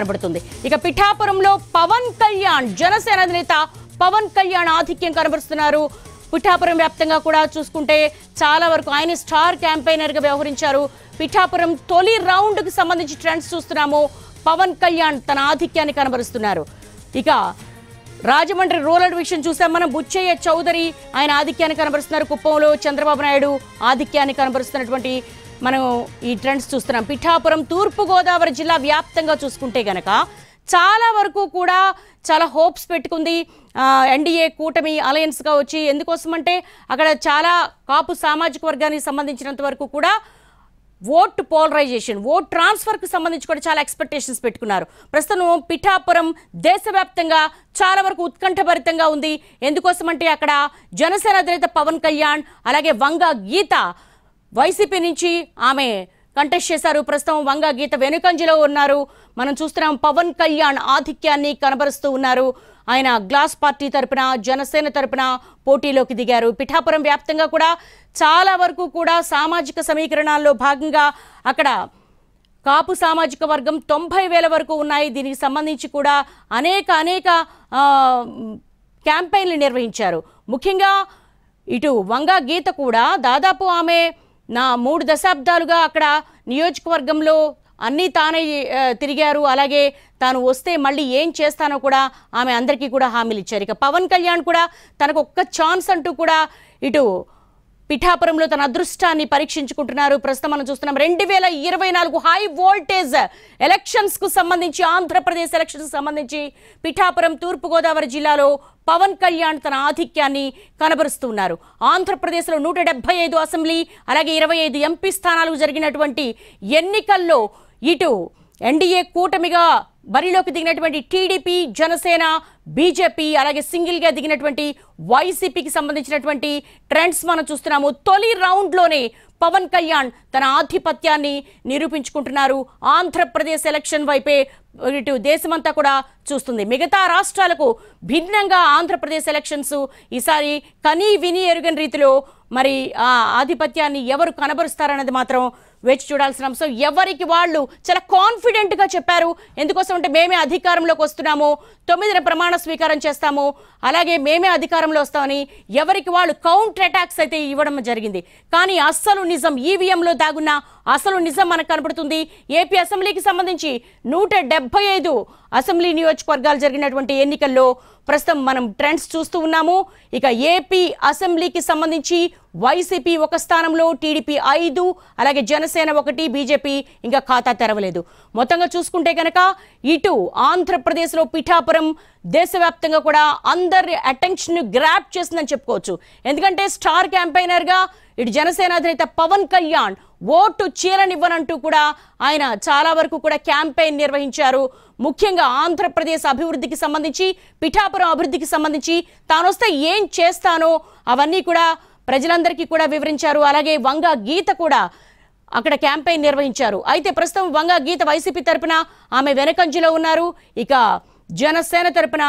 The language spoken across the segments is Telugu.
కనబడుతుంది ఇక పిఠాపురంలో పవన్ కళ్యాణ్ జనసేన అధినేత పవన్ కళ్యాణ్ ఆధిక్యం కనబరుస్తున్నారు పిఠాపురం వ్యాప్తంగా కూడా చూసుకుంటే చాలా వరకు ఆయన స్టార్ క్యాంపెయినర్గా వ్యవహరించారు పిఠాపురం తొలి రౌండ్కి సంబంధించి ట్రెండ్స్ చూస్తున్నాము పవన్ కళ్యాణ్ తన ఆధిక్యాన్ని కనబరుస్తున్నారు ఇక రాజమండ్రి రూరల్ విషయం చూసాం మనం బుచ్చయ్య చౌదరి ఆయన ఆధిక్యాన్ని కనబరుస్తున్నారు కుప్పంలో చంద్రబాబు నాయుడు ఆధిక్యాన్ని కనబరుస్తున్నటువంటి మనం ఈ ట్రెండ్స్ చూస్తున్నాం పిఠాపురం తూర్పుగోదావరి జిల్లా వ్యాప్తంగా చూసుకుంటే గనక చాలా వరకు కూడా చాలా హోప్స్ పెట్టుకుంది ఎన్డీఏ కూటమి అలయన్స్గా వచ్చి ఎందుకోసం అంటే అక్కడ చాలా కాపు సామాజిక వర్గానికి సంబంధించినంత వరకు కూడా ఓట్ పోలరైజేషన్ ఓట్ ట్రాన్స్ఫర్కు సంబంధించి కూడా చాలా ఎక్స్పెక్టేషన్స్ పెట్టుకున్నారు ప్రస్తుతం పిఠాపురం దేశవ్యాప్తంగా చాలా వరకు ఉత్కంఠభరితంగా ఉంది ఎందుకోసమంటే అక్కడ జనసేన అధినేత పవన్ కళ్యాణ్ అలాగే వంగ గీత వైసీపీ నుంచి ఆమె కంటెస్ట్ చేశారు ప్రస్తుతం వంగ గీత వెనుకంజలో ఉన్నారు మనం చూస్తున్నాం పవన్ కళ్యాణ్ ఆధిక్యాన్ని కనబరుస్తూ ఉన్నారు ఆయన గ్లాస్ పార్టీ తరపున జనసేన తరపున పోటీలోకి దిగారు పిఠాపురం వ్యాప్తంగా కూడా చాలా వరకు కూడా సామాజిక సమీకరణాల్లో భాగంగా అక్కడ కాపు సామాజిక వర్గం తొంభై వేల వరకు ఉన్నాయి దీనికి సంబంధించి కూడా అనేక అనేక క్యాంపెయిన్లు నిర్వహించారు ముఖ్యంగా ఇటు వంగ గీత కూడా దాదాపు ఆమె నా మూడు దశాబ్దాలుగా అక్కడ నియోజకవర్గంలో అన్నీ తానే తిరిగారు అలాగే తాను వస్తే మళ్ళీ ఏం చేస్తానో కూడా ఆమె అందరికీ కూడా హామీలు ఇచ్చారు ఇక పవన్ కళ్యాణ్ కూడా తనకు ఒక్క ఛాన్స్ అంటూ కూడా ఇటు పిఠాపురంలో తన అదృష్టాన్ని పరీక్షించుకుంటున్నారు ప్రస్తుతం మనం చూస్తున్నాం రెండు వేల ఇరవై నాలుగు హై వోల్టేజ్ ఎలక్షన్స్ కు సంబంధించి ఆంధ్రప్రదేశ్ ఎలక్షన్స్ సంబంధించి పిఠాపురం తూర్పుగోదావరి జిల్లాలో పవన్ కళ్యాణ్ తన ఆధిక్యాన్ని కనబరుస్తున్నారు ఆంధ్రప్రదేశ్లో నూట ఐదు అసెంబ్లీ అలాగే ఇరవై ఐదు ఎంపీ స్థానాలు జరిగినటువంటి ఎన్నికల్లో ఇటు ఎన్డీఏ కూటమిగా బరిలోకి దిగినటువంటి టీడీపీ జనసేన బీజేపీ అలాగే సింగిల్గా దిగినటువంటి వైసీపీకి సంబంధించినటువంటి ట్రెండ్స్ మనం చూస్తున్నాము తొలి రౌండ్లోనే పవన్ కళ్యాణ్ తన ఆధిపత్యాన్ని నిరూపించుకుంటున్నారు ఆంధ్రప్రదేశ్ ఎలక్షన్ వైపే ఇటు దేశమంతా కూడా చూస్తుంది మిగతా రాష్ట్రాలకు భిన్నంగా ఆంధ్రప్రదేశ్ ఎలక్షన్స్ ఈసారి కనీ విని ఎరుగని రీతిలో మరి ఆ ఆధిపత్యాన్ని ఎవరు కనబరుస్తారన్నది మాత్రం వేచి చూడాల్సిన అంశం ఎవరికి వాళ్ళు చాలా కాన్ఫిడెంట్గా చెప్పారు ఎందుకోసం అంటే మేమే అధికారంలోకి వస్తున్నాము తొమ్మిదిన ప్రమాణ స్వీకారం చేస్తాము అలాగే మేమే అధికారంలో వస్తామని ఎవరికి వాళ్ళు కౌంటర్ అటాక్స్ అయితే ఇవ్వడం జరిగింది కానీ అస్సలు నిజం ఈవీఎంలో దాగున్న అసలు నిజం మనకు కనబడుతుంది ఏపీ అసెంబ్లీకి సంబంధించి నూట ఐదు అసెంబ్లీ నియోజకవర్గాలు జరిగినటువంటి ఎన్నికల్లో ప్రస్తుతం మనం ట్రెండ్స్ చూస్తూ ఉన్నాము ఇక ఏపీ అసెంబ్లీకి సంబంధించి వైసీపీ ఒక స్థానంలో టీడీపీ ఐదు అలాగే జనసేన ఒకటి బీజేపీ ఇంకా ఖాతా తెరవలేదు మొత్తంగా చూసుకుంటే కనుక ఇటు ఆంధ్రప్రదేశ్లో పిఠాపురం దేశవ్యాప్తంగా కూడా అందరి అటెన్షన్ గ్రాప్ చేసిందని చెప్పుకోవచ్చు ఎందుకంటే స్టార్ క్యాంపెయినర్గా ఇటు జనసేన అధినేత పవన్ కళ్యాణ్ ఓటు చీలనివ్వనంటూ కూడా ఆయన చాలా వరకు కూడా క్యాంపెయిన్ నిర్వహించారు ముఖ్యంగా ఆంధ్రప్రదేశ్ అభివృద్ధికి సంబంధించి పిఠాపురం అభివృద్ధికి సంబంధించి తానొస్తే ఏం చేస్తానో అవన్నీ కూడా ప్రజలందరికీ కూడా వివరించారు అలాగే వంగ గీత కూడా అక్కడ క్యాంపెయిన్ నిర్వహించారు అయితే ప్రస్తుతం వంగ గీత వైసీపీ తరపున ఆమె వెనకంజలో ఉన్నారు ఇక జనసేన తరపున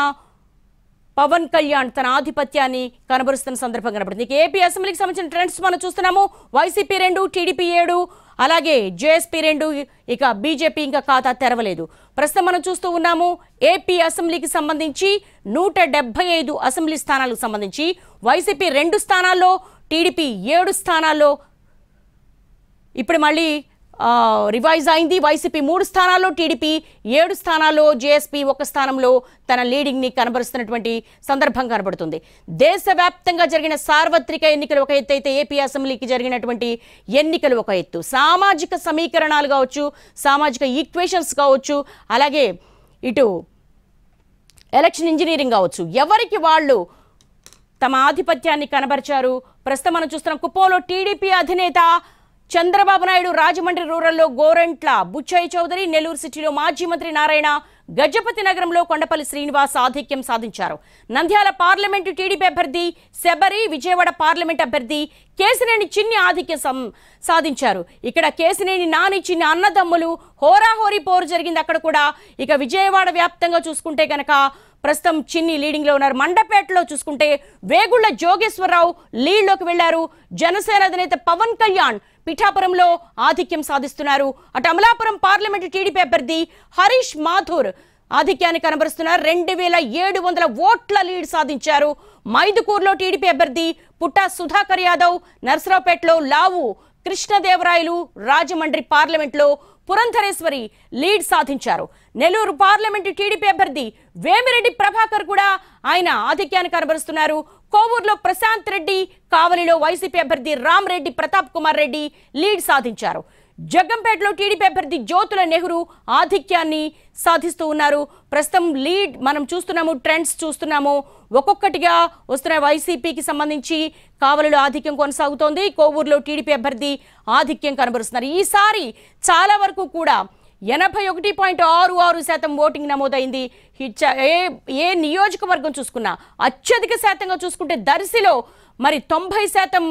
పవన్ కళ్యాణ్ తన ఆధిపత్యాన్ని కనబరుస్తున్న సందర్భం కనబడుతుంది ఏపీ అసెంబ్లీకి సంబంధించిన ట్రెండ్స్ మనం చూస్తున్నాము వైసీపీ రెండు టీడీపీ ఏడు అలాగే జేఎస్పీ రెండు ఇక బీజేపీ ఇంకా ఖాతా తెరవలేదు ప్రస్తుతం మనం చూస్తూ ఉన్నాము ఏపీ అసెంబ్లీకి సంబంధించి నూట ఐదు అసెంబ్లీ స్థానాలకు సంబంధించి వైసీపీ రెండు స్థానాల్లో టీడీపీ ఏడు స్థానాల్లో ఇప్పుడు మళ్ళీ రివైజ్ అయింది వైసీపీ మూడు స్థానాల్లో టీడీపీ ఏడు స్థానాల్లో జేఎస్పీ ఒక స్థానంలో తన లీడింగ్ని కనబరుస్తున్నటువంటి సందర్భం కనబడుతుంది దేశవ్యాప్తంగా జరిగిన సార్వత్రిక ఎన్నికలు ఒక ఎత్తు అయితే ఏపీ అసెంబ్లీకి జరిగినటువంటి ఎన్నికలు ఒక ఎత్తు సామాజిక సమీకరణాలు కావచ్చు సామాజిక ఈక్వేషన్స్ కావచ్చు అలాగే ఇటు ఎలక్షన్ ఇంజనీరింగ్ కావచ్చు ఎవరికి వాళ్ళు తమ ఆధిపత్యాన్ని కనబరిచారు ప్రస్తుతం మనం చూస్తున్న కుప్పంలో టీడీపీ అధినేత చంద్రబాబు నాయుడు రాజమండ్రి రూరల్లో గోరెంట్ల బుచ్చయ్య చౌదరి నెల్లూరు సిటీలో మాజీ మంత్రి నారాయణ గజపతి నగరంలో కొండపల్లి శ్రీనివాస్ ఆధిక్యం సాధించారు నంద్యాల పార్లమెంటు టీడీపీ అభ్యర్థి శబరి విజయవాడ పార్లమెంట్ అభ్యర్థి కేసినేని చిన్ని ఆధిక్యం సాధించారు ఇక్కడ కేసినేని నాని చిన్ని అన్నదమ్ములు హోరాహోరీ పోరు జరిగింది అక్కడ కూడా ఇక విజయవాడ వ్యాప్తంగా చూసుకుంటే కనుక ప్రస్తుతం చిన్ని లీడింగ్లో ఉన్నారు మండపేటలో చూసుకుంటే వేగుళ్ల జోగేశ్వరరావు లీడ్లోకి వెళ్లారు జనసేన అధినేత పవన్ కళ్యాణ్ పిఠాపురంలో ఆధిక్యం సాధిస్తున్నారు అటు అమలాపురం పార్లమెంటు టీడీపీ అభ్యర్థి హరీష్ మాథూర్ ఆధిక్యాన్ని కనబరుస్తున్నారు రెండు వేల ఏడు వందల ఓట్ల లీడ్ సాధించారు మైదుకూరులో టీడీపీ అభ్యర్థి పుట్టా సుధాకర్ యాదవ్ నర్సరావుపేటలో లావు కృష్ణదేవరాయలు రాజమండ్రి పార్లమెంట్లో పురంధరేశ్వరి లీడ్ సాధించారు నెల్లూరు పార్లమెంటు టీడీపీ అభ్యర్థి వేమిరెడ్డి ప్రభాకర్ కూడా ఆయన ఆధిక్యాన్ని కనబరుస్తున్నారు కోవూరులో ప్రశాంత్ రెడ్డి కావలిలో వైసీపీ అభ్యర్థి రామ్ రెడ్డి ప్రతాప్ కుమార్ రెడ్డి లీడ్ సాధించారు జగ్గంపేటలో టీడీపీ అభ్యర్థి జ్యోతుల నెహ్రూ ఆధిక్యాన్ని సాధిస్తూ ఉన్నారు ప్రస్తుతం లీడ్ మనం చూస్తున్నాము ట్రెండ్స్ చూస్తున్నాము ఒక్కొక్కటిగా వస్తున్న వైసీపీకి సంబంధించి కావలలో ఆధిక్యం కొనసాగుతోంది కోవూరులో టీడీపీ అభ్యర్థి ఆధిక్యం కనబరుస్తున్నారు ఈసారి చాలా వరకు కూడా ఎనభై ఒకటి పాయింట్ ఆరు ఆరు శాతం ఓటింగ్ నమోదైంది ఏ ఏ నియోజకవర్గం చూసుకున్నా అత్యధిక శాతంగా చూసుకుంటే దర్శిలో మరి తొంభై శాతం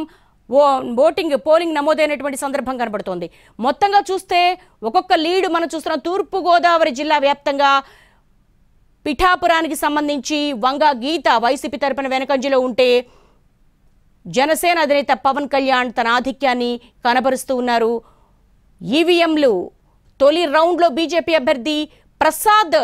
ఓ ఓటింగ్ పోలింగ్ నమోదైనటువంటి సందర్భం కనబడుతోంది మొత్తంగా చూస్తే ఒక్కొక్క లీడ్ మనం చూస్తున్నాం తూర్పుగోదావరి జిల్లా వ్యాప్తంగా పిఠాపురానికి సంబంధించి వంగ గీత వైసీపీ తరపున వెనకంజలో ఉంటే జనసేన అధినేత పవన్ కళ్యాణ్ తన ఆధిక్యాన్ని కనబరుస్తూ ఉన్నారు ఈవీఎంలు తొలి రౌండ్లో బీజేపీ అభ్యర్థి ప్రసాద్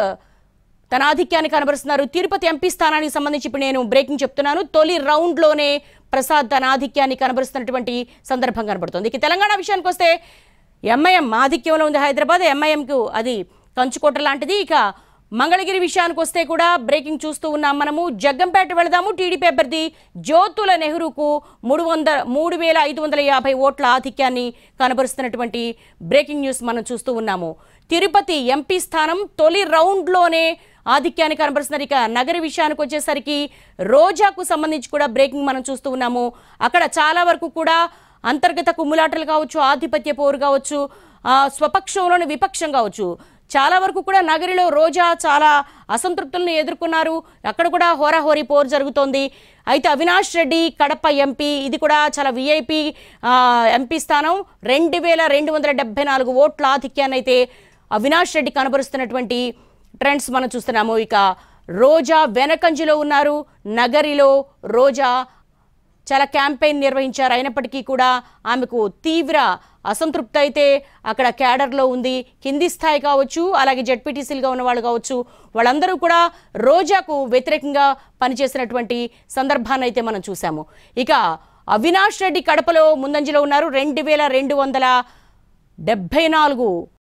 తన ఆధిక్యాన్ని కనబరుస్తున్నారు తిరుపతి ఎంపీ స్థానానికి సంబంధించి ఇప్పుడు నేను బ్రేకింగ్ చెప్తున్నాను తొలి రౌండ్లోనే ప్రసాద్ తన ఆధిక్యాన్ని కనబరుస్తున్నటువంటి సందర్భం కనబడుతుంది ఇక తెలంగాణ విషయానికి వస్తే ఎంఐఎం ఆధిక్యంలో ఉంది హైదరాబాద్ ఎంఐఎంకు అది కంచుకోట లాంటిది ఇక మంగళగిరి విషయానికి వస్తే కూడా బ్రేకింగ్ చూస్తూ ఉన్నాం మనము జగ్గంపేట వెళదాము టీడీపీ అభ్యర్థి జ్యోతుల నెహ్రూకు మూడు వందల మూడు వేల ఐదు వందల యాభై ఓట్ల ఆధిక్యాన్ని కనబరుస్తున్నటువంటి బ్రేకింగ్ న్యూస్ మనం చూస్తూ ఉన్నాము తిరుపతి ఎంపీ స్థానం తొలి రౌండ్లోనే ఆధిక్యాన్ని కనబరుస్తున్నారు ఇక నగర విషయానికి వచ్చేసరికి రోజాకు సంబంధించి కూడా బ్రేకింగ్ మనం చూస్తూ ఉన్నాము అక్కడ చాలా వరకు కూడా అంతర్గత కుమ్ములాటలు కావచ్చు ఆధిపత్య పోరు కావచ్చు స్వపక్షంలోని విపక్షం కావచ్చు చాలా వరకు కూడా నగరిలో రోజా చాలా అసంతృప్తులను ఎదుర్కొన్నారు అక్కడ కూడా హోరాహోరీ పోరు జరుగుతోంది అయితే అవినాష్ రెడ్డి కడప ఎంపీ ఇది కూడా చాలా విఐపి ఎంపీ స్థానం రెండు వేల రెండు వందల డెబ్బై నాలుగు ఓట్ల ఆధిక్యాన్ని అయితే అవినాష్ రెడ్డి కనబరుస్తున్నటువంటి ట్రెండ్స్ మనం చూస్తున్నాము ఇక రోజా వెనకంజలో ఉన్నారు నగరిలో రోజా చాలా క్యాంపెయిన్ నిర్వహించారు అయినప్పటికీ కూడా ఆమెకు తీవ్ర అసంతృప్తి అయితే అక్కడ క్యాడర్లో ఉంది కింది స్థాయి కావచ్చు అలాగే జడ్పీటీసీలుగా ఉన్న వాళ్ళు కావచ్చు వాళ్ళందరూ కూడా రోజాకు వ్యతిరేకంగా పనిచేసినటువంటి సందర్భాన్ని అయితే మనం చూసాము ఇక అవినాష్ రెడ్డి కడపలో ముందంజలో ఉన్నారు రెండు వేల రెండు వందల డెబ్బై నాలుగు